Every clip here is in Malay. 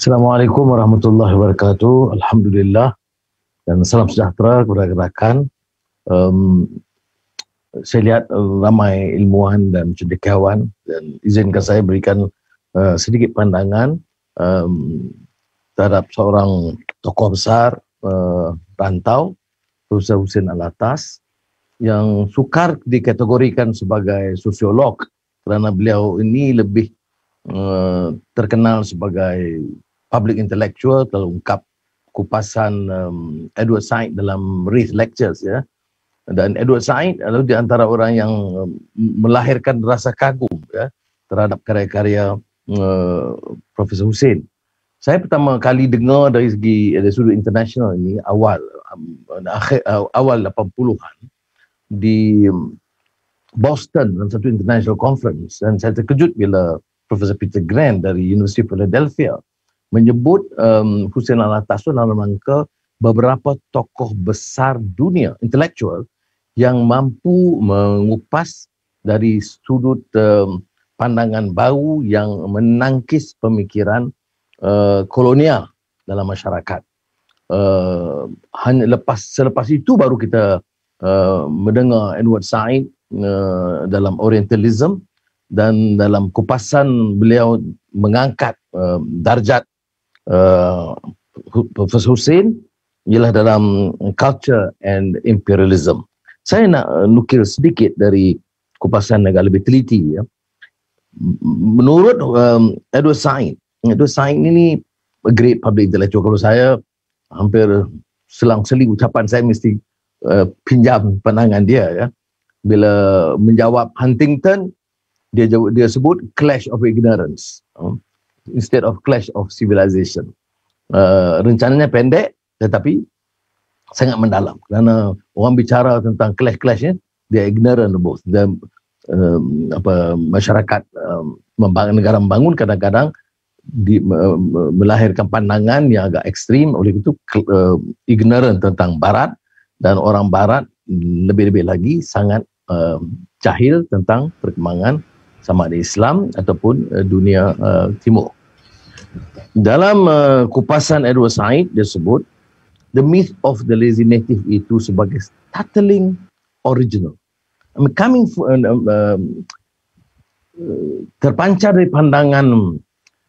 Assalamualaikum warahmatullahi wabarakatuh. Alhamdulillah dan salam sejahtera kepada gerakan. Um, saya lihat ramai ilmuwan dan cendekiawan dan izinkan saya berikan uh, sedikit pandangan um, terhadap seorang tokoh besar uh, rantau Rusa Husin Alatas yang sukar dikategorikan sebagai sosiolog kerana beliau ini lebih uh, terkenal sebagai public intellectual telah ungkap kupasan um, Edward Said dalam Reith Lectures ya. Dan Edward Said adalah di antara orang yang um, melahirkan rasa kagum ya terhadap karya-karya um, Profesor Hussein. Saya pertama kali dengar dari segi dari sudut internasional ini awal um, akhir uh, awal 80-an di um, Boston dalam satu international conference dan saya terkejut bila Profesor Peter Grant dari University of Philadelphia menyebut um, Hussein Al-Attas tu dalam rangka beberapa tokoh besar dunia, intelektual yang mampu mengupas dari sudut um, pandangan bau yang menangkis pemikiran uh, kolonial dalam masyarakat. Uh, hanya lepas selepas itu baru kita uh, mendengar Edward Said uh, dalam Orientalism dan dalam kupasan beliau mengangkat uh, darjat uh, Profesor Hussein ialah dalam culture and imperialism. Saya nak uh, nukil sedikit dari kupasan agak lebih teliti ya. Menurut um, Edward Said, Edward Said ini a great public intellectual kalau saya hampir selang seli ucapan saya mesti uh, pinjam pandangan dia ya. Bila menjawab Huntington dia dia sebut clash of ignorance. Um, instead of clash of civilization. Uh, rencananya pendek tetapi sangat mendalam kerana orang bicara tentang clash-clash ni eh, dia ignorant both dan um, apa masyarakat um, membangun negara membangun kadang-kadang di, uh, melahirkan pandangan yang agak ekstrim oleh itu uh, ignorant tentang barat dan orang barat lebih-lebih lagi sangat uh, jahil tentang perkembangan sama ada Islam ataupun uh, dunia uh, timur dalam uh, kupasan Edward Said dia sebut the myth of the lazy native itu sebagai startling original I mean, coming from, uh, uh, terpancar dari pandangan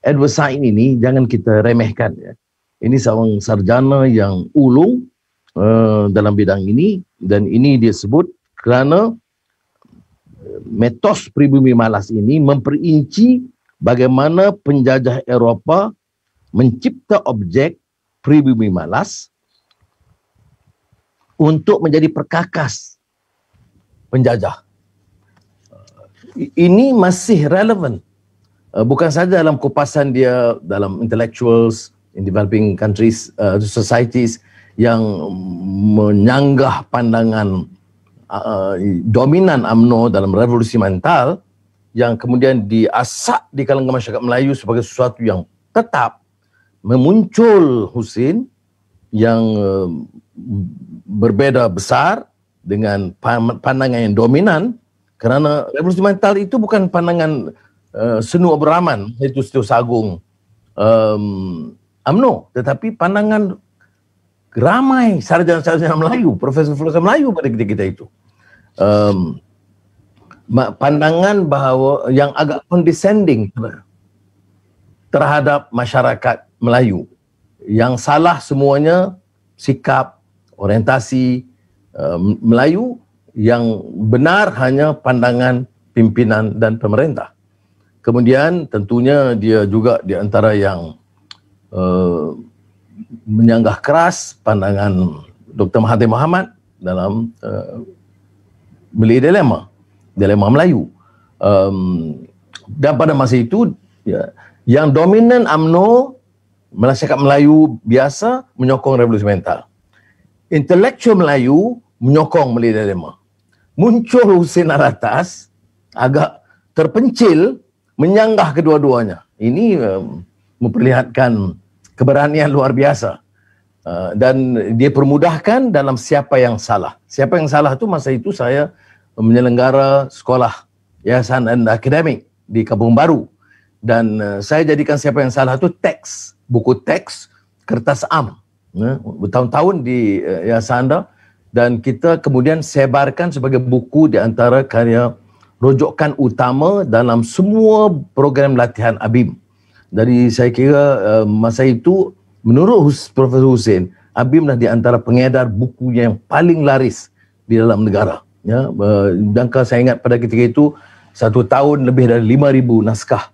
Edward Said ini jangan kita remehkan ya ini seorang sarjana yang ulung uh, dalam bidang ini dan ini dia sebut kerana uh, metos pribumi malas ini memperinci bagaimana penjajah Eropah mencipta objek pribumi malas untuk menjadi perkakas penjajah. Ini masih relevan. Uh, bukan saja dalam kupasan dia dalam intellectuals in developing countries, uh, societies yang menyanggah pandangan uh, dominan UMNO dalam revolusi mental, yang kemudian diasak di kalangan masyarakat Melayu sebagai sesuatu yang tetap memuncul Husin yang eh, berbeda besar dengan pandangan yang dominan kerana revolusi mental itu bukan pandangan uh, Senu Abdul Rahman iaitu Setiaus Agung um, UMNO tetapi pandangan ramai sarjana-sarjana Melayu, Profesor profesor Melayu pada ketika itu. Um, pandangan bahawa yang agak condescending terhadap masyarakat Melayu yang salah semuanya sikap orientasi uh, Melayu yang benar hanya pandangan pimpinan dan pemerintah. Kemudian tentunya dia juga di antara yang uh, menyanggah keras pandangan Dr. Mahathir Mohamad dalam uh, beli dilema dilema Melayu. Um, dan pada masa itu ya, yang dominan UMNO masyarakat Melayu biasa menyokong revolusi mental. Intellectual Melayu menyokong Melayu dilema. Muncul Hussein Aratas agak terpencil menyanggah kedua-duanya. Ini um, memperlihatkan keberanian luar biasa. Uh, dan dia permudahkan dalam siapa yang salah. Siapa yang salah itu masa itu saya menyelenggara sekolah yayasan dan akademik di Kampung Baru dan uh, saya jadikan siapa yang salah tu teks buku teks kertas am ya, bertahun-tahun di uh, yayasan anda dan kita kemudian sebarkan sebagai buku di antara karya rojokan utama dalam semua program latihan ABIM. Dari saya kira uh, masa itu menurut Profesor Hussein, ABIM adalah di antara pengedar bukunya yang paling laris di dalam negara ya jangka eh, uh, saya ingat pada ketika itu satu tahun lebih dari lima ribu naskah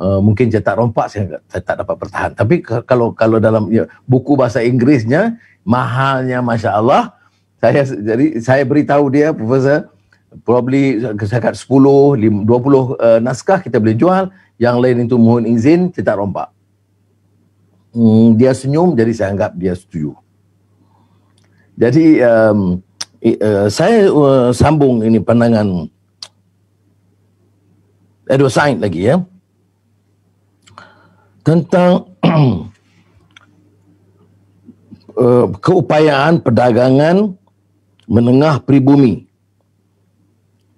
Uh, mungkin cetak rompak saya, saya tak dapat bertahan tapi kalau kalau dalam ya, buku bahasa Inggrisnya mahalnya masya-Allah saya jadi saya beritahu dia profesor probably saya kat 10 20 uh, naskah kita boleh jual yang lain itu mohon izin cetak rompak hmm, dia senyum jadi saya anggap dia setuju jadi um, Eh, saya uh, sambung ini pandangan Edward Said lagi ya tentang uh, keupayaan perdagangan menengah pribumi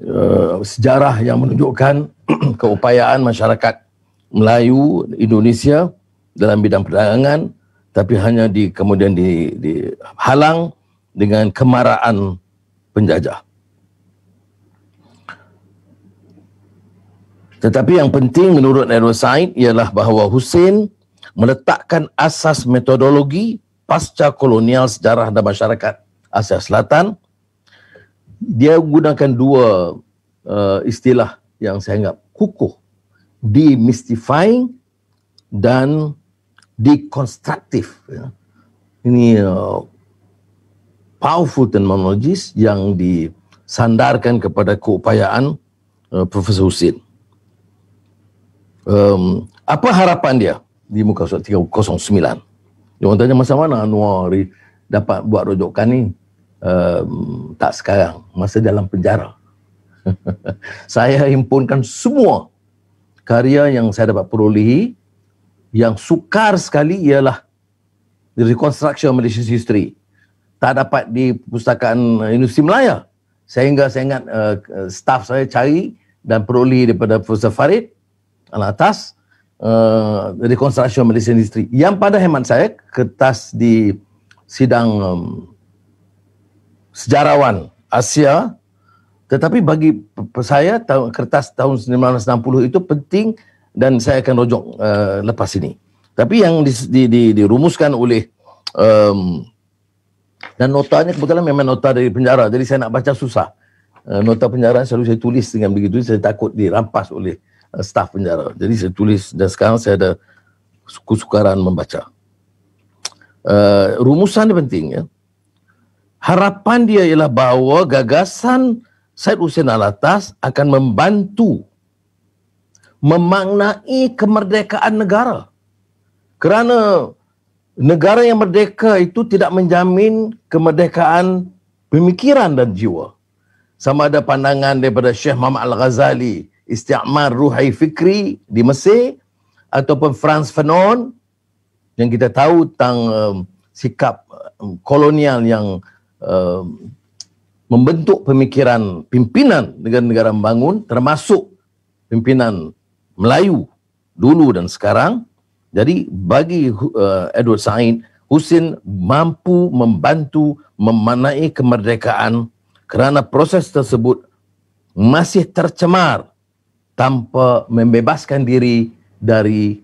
uh, sejarah yang menunjukkan keupayaan masyarakat Melayu Indonesia dalam bidang perdagangan tapi hanya di kemudian dihalang di dengan kemarahan penjajah. Tetapi yang penting menurut Edward Said ialah bahawa Hussein meletakkan asas metodologi pasca kolonial sejarah dan masyarakat Asia Selatan. Dia gunakan dua uh, istilah yang saya anggap kukuh. Demystifying dan deconstructive. Ya. Ini uh, powerful technologies yang disandarkan kepada keupayaan uh, Profesor Husin. Um, apa harapan dia di muka surat 309? Dia orang tanya masa mana Anwar dapat buat rujukan ni? Um, tak sekarang, masa dalam penjara. saya himpunkan semua karya yang saya dapat perolehi yang sukar sekali ialah The Reconstruction of Malaysia's History tak dapat di perpustakaan eh, Universiti Melaya. Sehingga saya ingat uh, staff saya cari dan peroli daripada Profesor Farid atas uh, eh, Reconstruction Malaysia Industri. Yang pada hemat saya, kertas di sidang um, sejarawan Asia tetapi bagi saya kertas tahun 1960 itu penting dan saya akan rojok uh, lepas ini. Tapi yang di, di, di, dirumuskan oleh um, dan nota notanya kebetulan memang nota dari penjara. Jadi saya nak baca susah. Uh, nota penjara selalu saya tulis dengan begitu. Saya takut dirampas oleh uh, staf penjara. Jadi saya tulis dan sekarang saya ada kesukaran membaca. Uh, rumusan dia penting ya. Harapan dia ialah bahawa gagasan Said Hussein Alatas akan membantu memaknai kemerdekaan negara. Kerana negara yang merdeka itu tidak menjamin kemerdekaan pemikiran dan jiwa. Sama ada pandangan daripada Syekh Muhammad Al-Ghazali, Istiqmar Ruhai Fikri di Mesir, ataupun Franz Fanon, yang kita tahu tentang um, sikap um, kolonial yang um, membentuk pemikiran pimpinan negara-negara membangun, termasuk pimpinan Melayu dulu dan sekarang, jadi bagi uh, Edward Said, Husin mampu membantu memanai kemerdekaan kerana proses tersebut masih tercemar tanpa membebaskan diri dari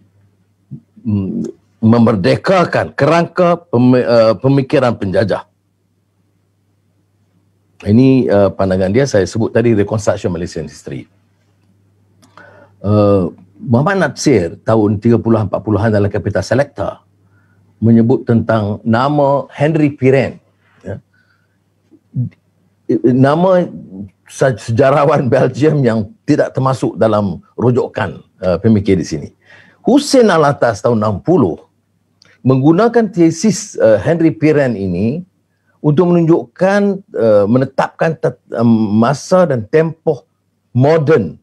mm, memerdekakan kerangka eh, pemikiran penjajah. Ini uh, pandangan dia saya sebut tadi Reconstruction Malaysian History. Uh, Muhammad Natsir tahun 30-an 40-an dalam Kapital Selecta menyebut tentang nama Henry Piren. Ya. Nama sejarawan Belgium yang tidak termasuk dalam rujukan uh, pemikir di sini. Hussein Alatas tahun 60 menggunakan tesis uh, Henry Piren ini untuk menunjukkan uh, menetapkan te- um, masa dan tempoh moden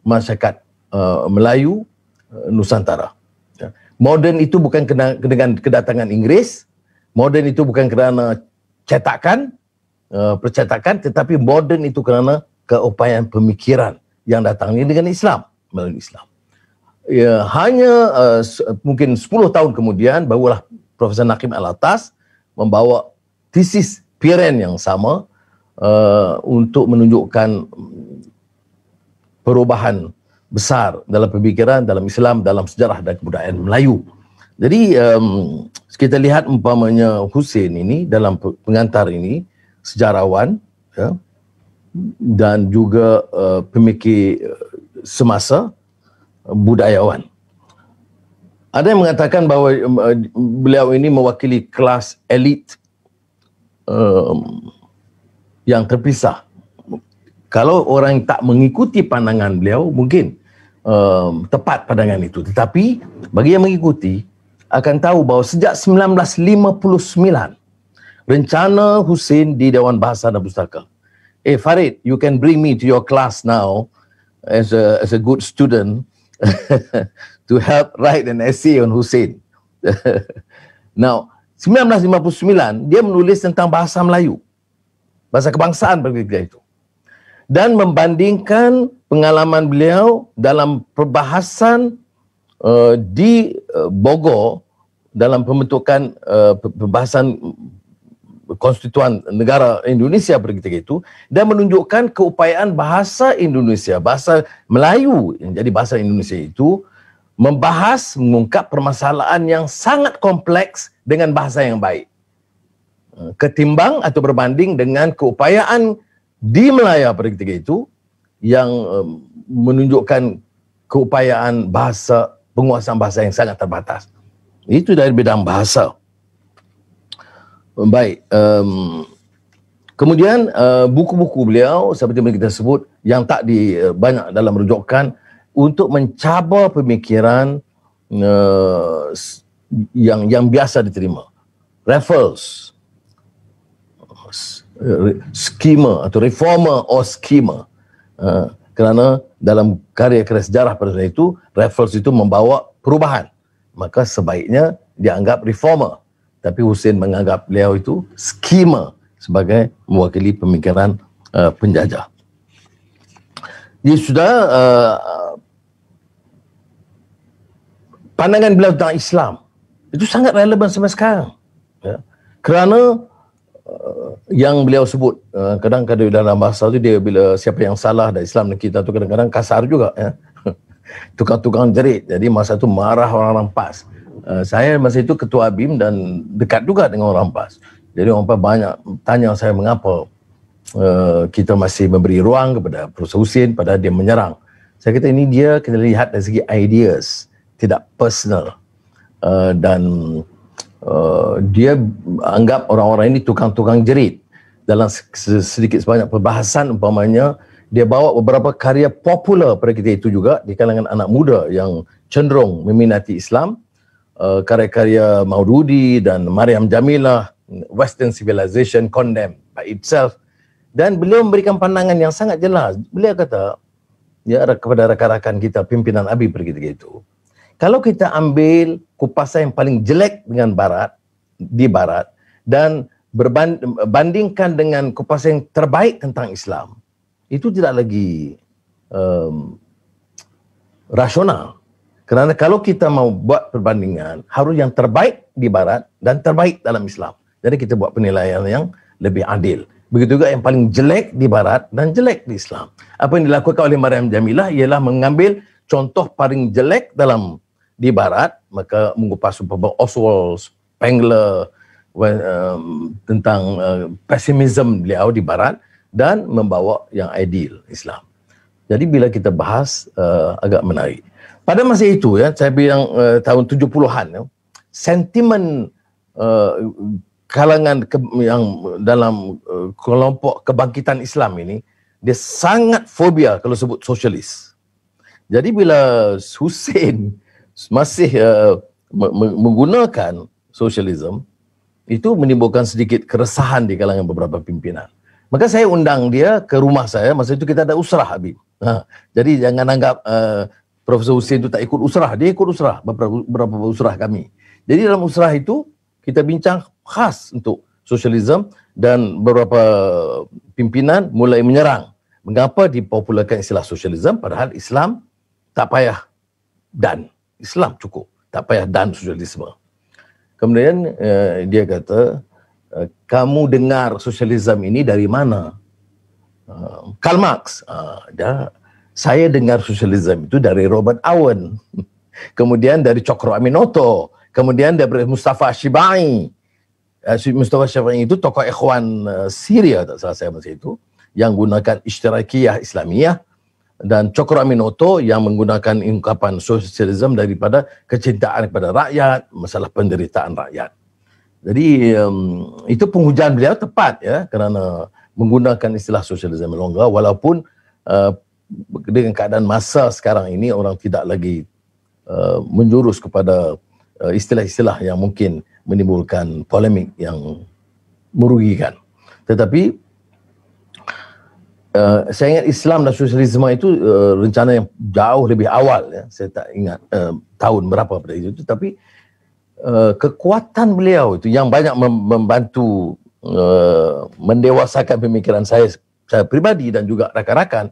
masyarakat Uh, Melayu uh, Nusantara. Ya. Modern itu bukan kena, dengan kedatangan Inggris, modern itu bukan kerana cetakan, uh, percetakan, tetapi modern itu kerana keupayaan pemikiran yang datang ini dengan Islam, melalui Islam. Ya, hanya uh, mungkin 10 tahun kemudian barulah Profesor Nakim Al-Atas membawa tesis Piren yang sama uh, untuk menunjukkan perubahan besar dalam pemikiran dalam Islam dalam sejarah dan kebudayaan Melayu. Jadi um, kita lihat umpamanya Hussein ini dalam pengantar ini sejarawan ya, dan juga uh, pemikir e, semasa budayawan. Ada yang mengatakan bahawa e, beliau ini mewakili kelas elit um, yang terpisah. Kalau orang tak mengikuti pandangan beliau, mungkin um, tepat pandangan itu. Tetapi bagi yang mengikuti akan tahu bahawa sejak 1959 rencana Hussein di Dewan Bahasa dan Pustaka. Eh Farid, you can bring me to your class now as a as a good student to help write an essay on Hussein. now, 1959 dia menulis tentang bahasa Melayu. Bahasa kebangsaan bagi dia itu. Dan membandingkan pengalaman beliau dalam perbahasan uh, di eh, Bogor dalam pembentukan uh, perbahasan konstituan negara Indonesia begitu itu dan menunjukkan keupayaan bahasa Indonesia bahasa Melayu yang jadi bahasa Indonesia itu membahas mengungkap permasalahan yang sangat kompleks dengan bahasa yang baik ketimbang atau berbanding dengan keupayaan di Melayu pada ketika itu yang um, menunjukkan keupayaan bahasa penguasaan bahasa yang sangat terbatas. Itu dari bidang bahasa. Um, baik, um, kemudian uh, buku-buku beliau seperti yang kita sebut yang tak di uh, banyak dalam rujukan untuk mencabar pemikiran uh, yang yang biasa diterima. Raffles schema uh, atau reformer or schema Eh, kerana dalam karya-karya sejarah pada saat itu, Raffles itu membawa perubahan. Maka sebaiknya dianggap reformer. Tapi Hussein menganggap beliau itu skema sebagai mewakili pemikiran uh, penjajah. Jadi ya, sudah uh, pandangan beliau tentang Islam itu sangat relevan sampai sekarang. Ya. Kerana Uh, yang beliau sebut kadang-kadang uh, dalam bahasa tu dia bila siapa yang salah dari Islam dan kita tu kadang-kadang kasar juga ya. Tukang-tukang jerit. Jadi masa tu marah orang rampas. Uh, saya masa itu ketua BIM dan dekat juga dengan orang rampas. Jadi orang rampas banyak tanya saya mengapa uh, kita masih memberi ruang kepada Prof. Husin pada dia menyerang. Saya kata ini dia kena lihat dari segi ideas, tidak personal. Uh, dan Uh, dia anggap orang-orang ini tukang-tukang jerit dalam sedikit sebanyak perbahasan umpamanya dia bawa beberapa karya popular pada kita itu juga di kalangan anak muda yang cenderung meminati Islam uh, karya-karya Maududi dan Mariam Jamilah Western Civilization Condemned by Itself dan beliau memberikan pandangan yang sangat jelas beliau kata ya kepada rakan-rakan kita pimpinan ABI pada kita itu kalau kita ambil kupasan yang paling jelek dengan barat di barat dan berbandingkan dengan kupasan yang terbaik tentang Islam itu tidak lagi um, rasional kerana kalau kita mau buat perbandingan harus yang terbaik di barat dan terbaik dalam Islam jadi kita buat penilaian yang lebih adil begitu juga yang paling jelek di barat dan jelek di Islam apa yang dilakukan oleh Maryam Jamilah ialah mengambil contoh paling jelek dalam di barat maka mengupas beberapa Oswald Spengler when, um, tentang uh, pesimism beliau di barat dan membawa yang ideal Islam. Jadi bila kita bahas uh, agak menarik. Pada masa itu ya saya bilang uh, tahun 70-an ya sentimen uh, kalangan ke, yang dalam uh, kelompok kebangkitan Islam ini dia sangat fobia kalau sebut sosialis. Jadi bila Hussein uh, masih uh, menggunakan sosialisme itu menimbulkan sedikit keresahan di kalangan beberapa pimpinan. Maka saya undang dia ke rumah saya masa itu kita ada usrah Habib. Ha, jadi jangan anggap uh, Profesor Hussein itu tak ikut usrah, dia ikut usrah beberapa usrah kami. Jadi dalam usrah itu kita bincang khas untuk sosialisme dan beberapa pimpinan mulai menyerang mengapa dipopularkan istilah sosialisme padahal Islam tak payah dan Islam cukup. Tak payah dan sosialisme. Kemudian uh, dia kata, uh, kamu dengar sosialisme ini dari mana? Uh, Karl Marx. Uh, dah. Ya. Saya dengar sosialisme itu dari Robert Owen. Kemudian dari Cokro Aminoto. Kemudian dari Mustafa Shibai. Uh, Mustafa Shibai itu tokoh ikhwan uh, Syria, tak salah saya masa itu. Yang gunakan istirahatiyah Islamiyah dan Cokro Aminoto yang menggunakan ungkapan sosialisme daripada kecintaan kepada rakyat, masalah penderitaan rakyat. Jadi um, itu penghujahan beliau tepat ya kerana menggunakan istilah sosialisme longgar walaupun uh, dengan keadaan masa sekarang ini orang tidak lagi uh, menjurus kepada uh, istilah-istilah yang mungkin menimbulkan polemik yang merugikan. Tetapi uh, saya ingat Islam dan sosialisme itu uh, rencana yang jauh lebih awal ya. Saya tak ingat uh, tahun berapa pada itu tapi uh, kekuatan beliau itu yang banyak mem- membantu uh, mendewasakan pemikiran saya saya pribadi dan juga rakan-rakan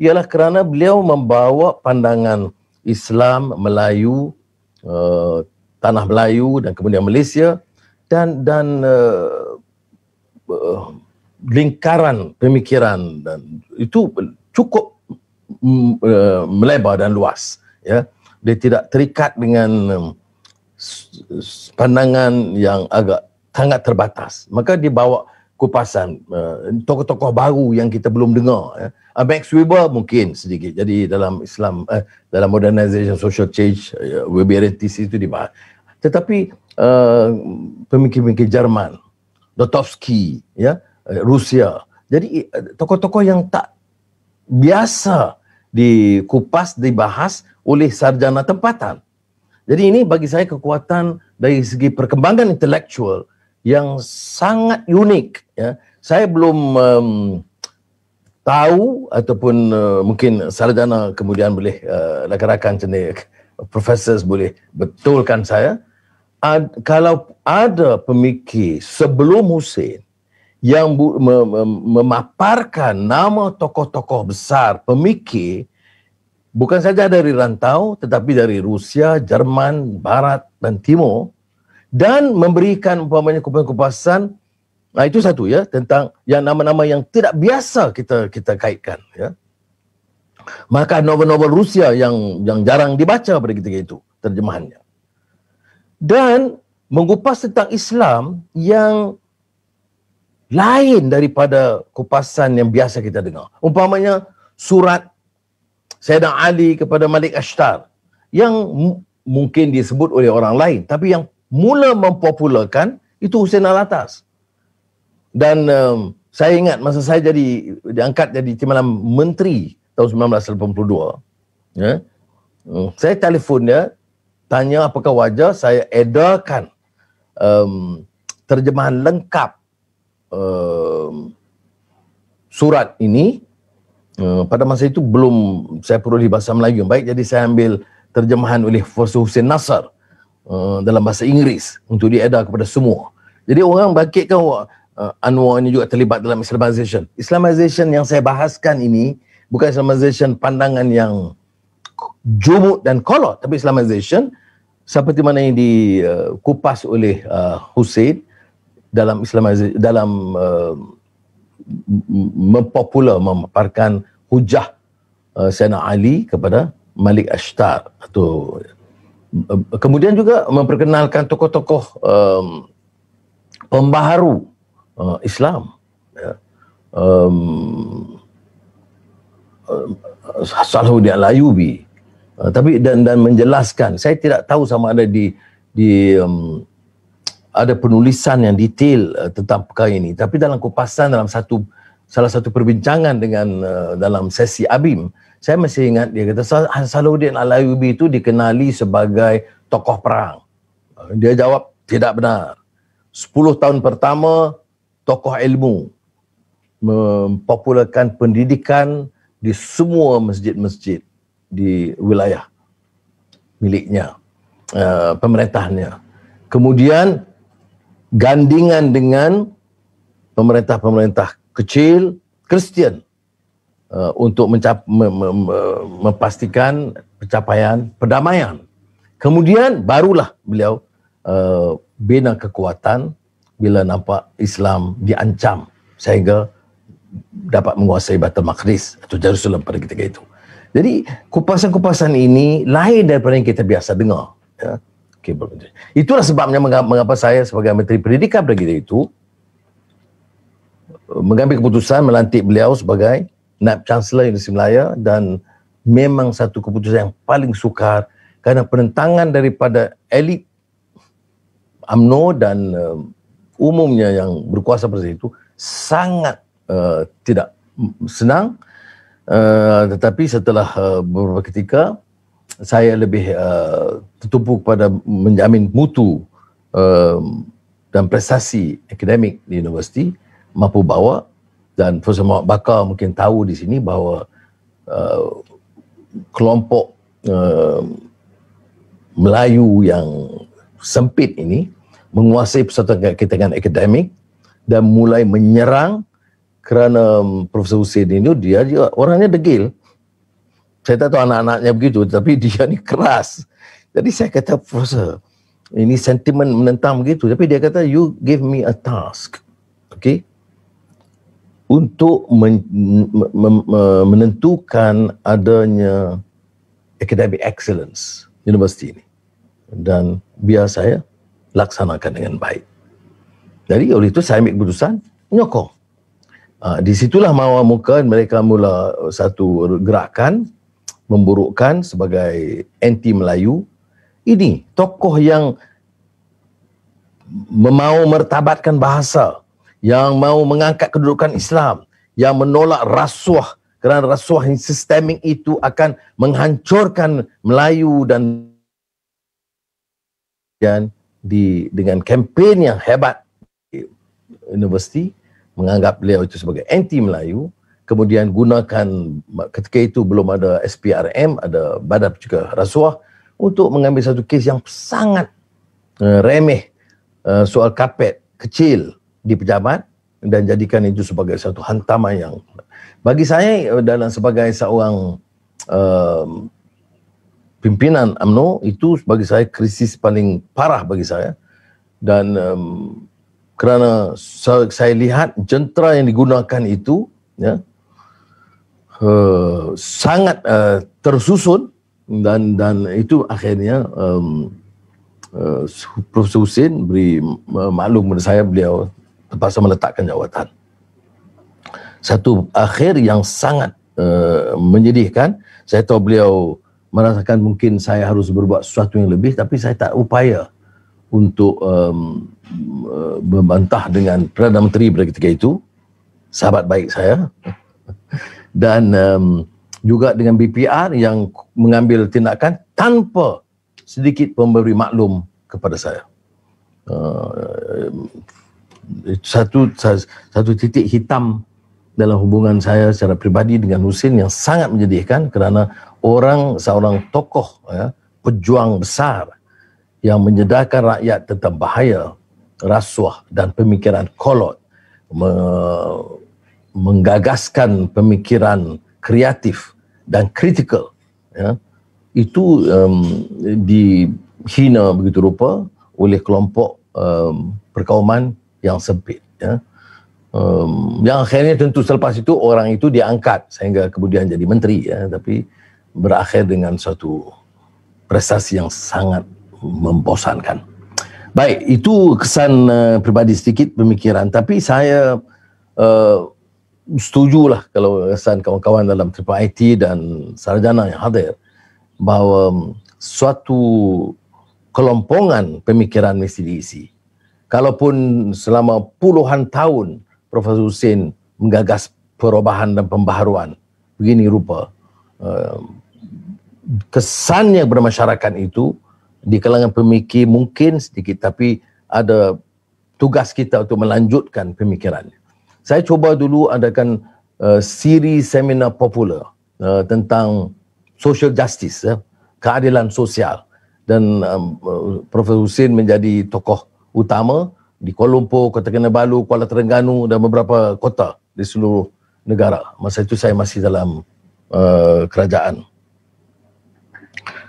ialah kerana beliau membawa pandangan Islam, Melayu, uh, tanah Melayu dan kemudian Malaysia dan dan uh, lingkaran pemikiran dan itu cukup mm, eh, melebar dan luas ya dia tidak terikat dengan um, pandangan yang agak sangat terbatas maka dia bawa kupasan eh, tokoh-tokoh baru yang kita belum dengar ya ah, Max Weber mungkin sedikit jadi dalam Islam uh, dalam modernization social change uh, Weberitis itu dibahas tetapi uh, pemikir-pemikir Jerman Dostoevsky ya yeah? Eh, Rusia. Jadi eh, tokoh-tokoh yang tak biasa dikupas, dibahas oleh sarjana tempatan. Jadi ini bagi saya kekuatan dari segi perkembangan intelektual yang sangat unik. Ya. Saya belum um, tahu ataupun uh, mungkin sarjana kemudian boleh uh, lakarakan cendek. Profesor boleh betulkan saya. Ad, kalau ada pemikir sebelum Hussein yang bu, me, me, memaparkan nama tokoh-tokoh besar pemikir bukan saja dari rantau tetapi dari Rusia, Jerman, Barat dan Timur dan memberikan umpamanya kupas-kupasan nah itu satu ya tentang yang nama-nama yang tidak biasa kita kita kaitkan ya maka novel-novel Rusia yang yang jarang dibaca pada ketika itu terjemahannya dan mengupas tentang Islam yang lain daripada kupasan yang biasa kita dengar. Umpamanya surat Sayyidina Ali kepada Malik Ashtar yang mungkin disebut oleh orang lain tapi yang mula mempopularkan itu Hussein Al-Atas. Dan um, saya ingat masa saya jadi diangkat jadi Timbalan Menteri tahun 1982 ya. Yeah, um, saya telefon dia tanya apakah wajar saya edarkan um, terjemahan lengkap Um, surat ini uh, pada masa itu belum saya perlu di bahasa Melayu yang baik jadi saya ambil terjemahan oleh Fuasa Hussein Nasar uh, dalam bahasa Inggeris untuk diedar kepada semua. Jadi orang bangkitkan uh, Anwar ini juga terlibat dalam Islamization. Islamization yang saya bahaskan ini bukan Islamization pandangan yang jumut dan kolot tapi Islamization seperti mana yang dikupas uh, oleh uh, Hussein dalam Islam dalam uh, mempopular memaparkan hujah uh, Sena Ali kepada Malik Ashtar atau uh, kemudian juga memperkenalkan tokoh-tokoh um, pembaharu uh, Islam ya. um, Salahuddin Al-Ayubi uh, tapi dan dan menjelaskan saya tidak tahu sama ada di di um, ada penulisan yang detail uh, tentang perkara ini tapi dalam kupasan dalam satu salah satu perbincangan dengan uh, dalam sesi Abim saya masih ingat dia kata Salahuddin ayubi itu dikenali sebagai tokoh perang uh, dia jawab tidak benar 10 tahun pertama tokoh ilmu mempopularkan pendidikan di semua masjid-masjid di wilayah miliknya uh, pemerintahnya kemudian gandingan dengan pemerintah-pemerintah kecil Kristian uh, untuk mencap, me, me, me, memastikan pencapaian perdamaian. Kemudian barulah beliau uh, bina kekuatan bila nampak Islam diancam sehingga dapat menguasai Batal Maqdis atau Jerusalem pada ketika itu. Jadi kupasan-kupasan ini lain daripada yang kita biasa dengar. Ya kabel Itulah sebabnya mengapa saya sebagai menteri pendidikan pada kita itu eh, mengambil keputusan melantik beliau sebagai naib chancellor Universiti Melaya dan memang satu keputusan yang paling sukar kerana penentangan daripada elit UMNO dan uh, umumnya yang berkuasa pada itu sangat uh, tidak senang uh, tetapi setelah uh, beberapa ketika saya lebih eh, tertumpu uh, kepada menjamin mutu uh, dan prestasi akademik di universiti mampu bawa dan Profesor Mohd Bakar mungkin tahu di sini bahawa uh, kelompok uh, Melayu yang sempit ini menguasai persatuan kaitan akademik dan mulai menyerang kerana Profesor Hussein ini dia, dia orangnya degil saya tak tahu anak-anaknya begitu tapi dia ni keras jadi saya kata professor ini sentimen menentang begitu tapi dia kata you give me a task okay untuk men- men- men- menentukan adanya academic excellence universiti ini dan biar saya laksanakan dengan baik jadi oleh itu saya ambil keputusan menyokong Uh, ah, di situlah mawar muka mereka mula satu gerakan memburukkan sebagai anti Melayu. Ini tokoh yang mau mertabatkan bahasa, yang mau mengangkat kedudukan Islam, yang menolak rasuah kerana rasuah yang sistemik itu akan menghancurkan Melayu dan dan di dengan kempen yang hebat di universiti menganggap beliau itu sebagai anti Melayu kemudian gunakan ketika itu belum ada SPRM ada badan juga rasuah untuk mengambil satu kes yang sangat uh, remeh uh, soal kapet kecil di pejabat dan jadikan itu sebagai satu hantaman yang bagi saya eh, dalam sebagai seorang uh, pimpinan AMNO itu bagi saya krisis paling parah bagi saya dan um, kerana saya lihat jentera yang digunakan itu ya uh, sangat uh, tersusun dan dan itu akhirnya um, uh, eh, Profesor Husin beri uh, maklum kepada saya beliau terpaksa meletakkan jawatan. Satu akhir yang sangat uh, menyedihkan, saya tahu beliau merasakan mungkin saya harus berbuat sesuatu yang lebih tapi saya tak upaya untuk um, membantah dengan Perdana Menteri pada ketika itu, sahabat baik saya dan um, juga dengan BPR yang mengambil tindakan tanpa sedikit pemberi maklum kepada saya. Uh, satu satu titik hitam dalam hubungan saya secara pribadi dengan Husin yang sangat menyedihkan kerana orang seorang tokoh ya, pejuang besar yang menyedarkan rakyat tentang bahaya rasuah dan pemikiran kolot menggagaskan pemikiran kreatif dan kritikal ya, itu um, dihina begitu rupa oleh kelompok um, perkauman yang sempit ya. um, yang akhirnya tentu selepas itu orang itu diangkat sehingga kemudian jadi menteri ya, tapi berakhir dengan satu prestasi yang sangat membosankan baik, itu kesan uh, pribadi sedikit pemikiran, tapi saya uh, Setuju lah kalau kesan kawan-kawan dalam triple IT dan sarjana yang hadir bahawa um, suatu kelompongan pemikiran mesti diisi. Kalaupun selama puluhan tahun Profesor Hussein menggagas perubahan dan pembaharuan begini rupa um, kesannya kepada masyarakat itu di kalangan pemikir mungkin sedikit tapi ada tugas kita untuk melanjutkan pemikirannya saya cuba dulu adakan uh, siri seminar popular uh, tentang social justice ya, keadilan sosial dan um, uh, Profesor Husin menjadi tokoh utama di Kuala Lumpur, Kota Kinabalu, Kuala Terengganu dan beberapa kota di seluruh negara. Masa itu saya masih dalam uh, kerajaan.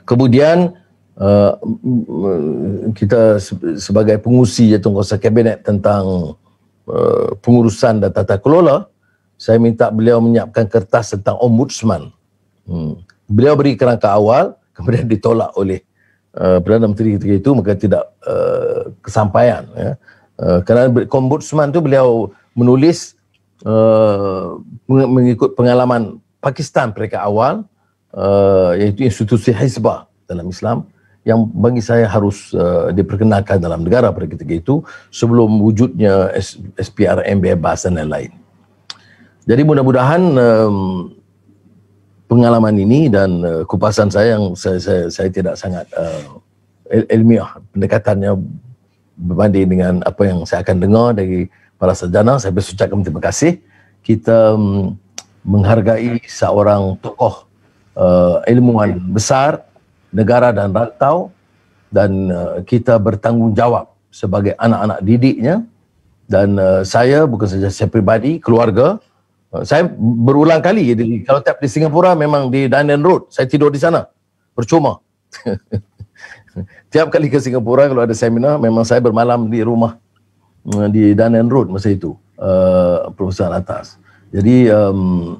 Kemudian uh, kita sebagai pengusi iaitu kuasa kabinet tentang Eh, pengurusan dan tata kelola, saya minta beliau menyiapkan kertas tentang ombudsman. Hmm. Beliau beri kerangka awal, kemudian ditolak oleh uh, Perdana Menteri ketika itu, maka tidak uh, kesampaian. Ya. Uh, kerana ombudsman itu beliau menulis uh, mengikut pengalaman Pakistan mereka awal, uh, iaitu institusi Hizbah dalam Islam, uh, yang bagi saya harus uh, diperkenalkan dalam negara pada ketika itu sebelum wujudnya SPRM bebas dan lain-lain. Jadi mudah-mudahan um, pengalaman ini dan uh, kupasan saya yang saya, saya, saya tidak sangat uh, ilmiah pendekatannya berbanding dengan apa yang saya akan dengar dari para sarjana saya bersucakan terima kasih kita um, menghargai seorang tokoh uh, ilmuwan besar negara dan rantau dan uh, kita bertanggungjawab sebagai anak-anak didiknya dan uh, saya bukan saja saya pribadi keluarga uh, saya berulang kali jadi kalau tiap di Singapura memang di Dunedin Road saya tidur di sana percuma tiap kali ke Singapura kalau ada seminar memang saya bermalam di rumah uh, di Dunedin Road masa itu uh, perusahaan atas jadi um,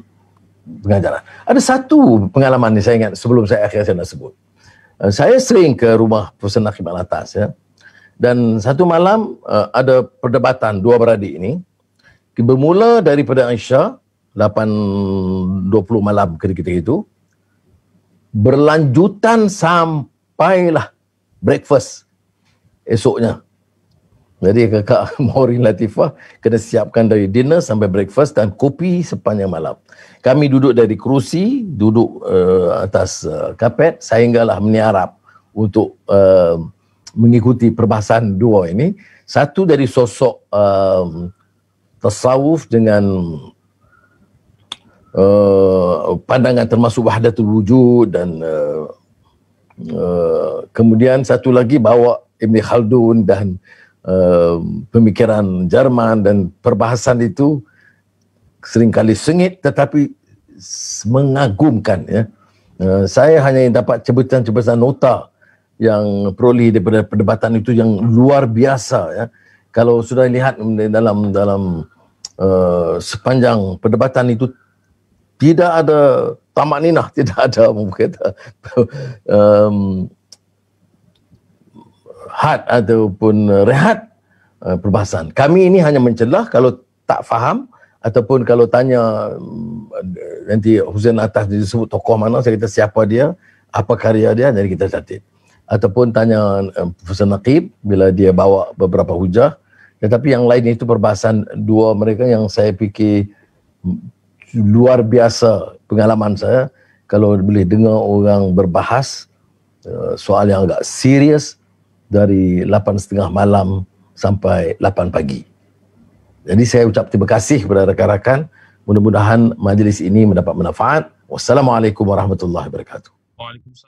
pengajaran ada satu pengalaman ni saya ingat sebelum saya akhirnya saya nak sebut Eh, saya sering ke rumah Pusen Nakib atas ya. Dan satu malam uh, ada perdebatan dua beradik ini. Bermula daripada Isya 8.20 malam ketika itu. Berlanjutan sampailah breakfast esoknya. Jadi kakak Maureen Latifah kena siapkan dari dinner sampai breakfast dan kopi sepanjang malam. Kami duduk dari kerusi, duduk uh, atas uh, eh, kapet sehinggalah meniarap untuk uh, mengikuti perbahasan dua ini. Satu dari sosok uh, tasawuf dengan uh, pandangan termasuk wahdatul wujud dan uh, uh, kemudian satu lagi bawa Ibn Khaldun dan Eh, pemikiran Jerman dan perbahasan itu seringkali sengit tetapi mengagumkan ya. Uh, saya hanya dapat cebutan-cebutan nota yang peroleh daripada perdebatan itu yang luar biasa ya. Kalau sudah lihat dalam dalam uh, sepanjang perdebatan itu tidak ada tamak ninah, tidak ada mungkin um, had ataupun rehat uh, perbahasan. Kami ini hanya mencelah kalau tak faham ataupun kalau tanya mm, nanti Hussein Atas disebut tokoh mana saya kata siapa dia apa karya dia jadi kita catat ataupun tanya eh, Profesor Naqib bila dia bawa beberapa hujah tetapi yang lain itu perbahasan dua mereka yang saya fikir mm, luar biasa pengalaman saya kalau boleh dengar orang berbahas eh, soal yang agak serius dari 8.30 malam sampai 8 pagi. Jadi saya ucap terima kasih kepada rakan-rakan. Mudah-mudahan majlis ini mendapat manfaat. Wassalamualaikum warahmatullahi wabarakatuh.